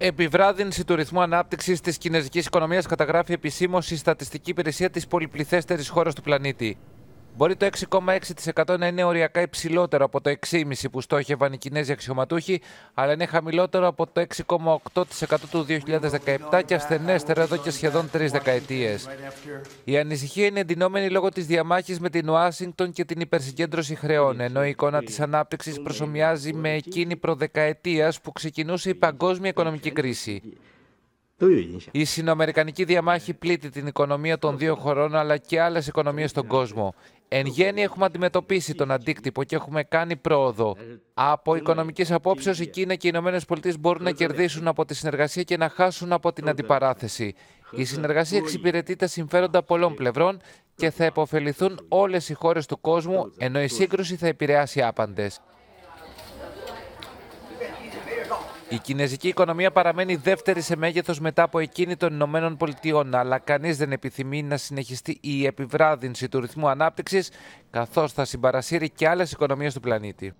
Επιβράδυνση του ρυθμού ανάπτυξης της κινέζικης οικονομίας καταγράφει επισήμως η στατιστική υπηρεσία της πολυπληθέστερης χώρας του πλανήτη. Μπορεί το 6,6% να είναι οριακά υψηλότερο από το 6,5% που στόχευαν οι Κινέζοι αξιωματούχοι, αλλά είναι χαμηλότερο από το 6,8% του 2017 και ασθενέστερο εδώ και σχεδόν τρεις δεκαετίες. Η ανησυχία είναι εντυνόμενη λόγω της διαμάχης με την Ουάσιγκτον και την υπερσυγκέντρωση χρεών, ενώ η εικόνα της ανάπτυξης προσωμιάζει με εκείνη προδεκαετίας που ξεκινούσε η παγκόσμια οικονομική κρίση. Η Συνομερικανική διαμάχη πλήττει την οικονομία των δύο χωρών αλλά και άλλες οικονομίες στον κόσμο. Εν γέννη έχουμε αντιμετωπίσει τον αντίκτυπο και έχουμε κάνει πρόοδο. Από οικονομικής απόψεως, η Κίνα και οι Ηνωμένες Πολιτείες μπορούν να κερδίσουν από τη συνεργασία και να χάσουν από την αντιπαράθεση. Η συνεργασία εξυπηρετεί τα συμφέροντα πολλών πλευρών και θα επωφεληθούν όλες οι χώρες του κόσμου, ενώ η σύγκρουση θα επηρεάσει άπαντες. Η κινέζικη οικονομία παραμένει δεύτερη σε μέγεθος μετά από εκείνη των Ηνωμένων Πολιτειών, αλλά κανείς δεν επιθυμεί να συνεχιστεί η επιβράδυνση του ρυθμού ανάπτυξης, καθώς θα συμπαρασύρει και άλλες οικονομίες του πλανήτη.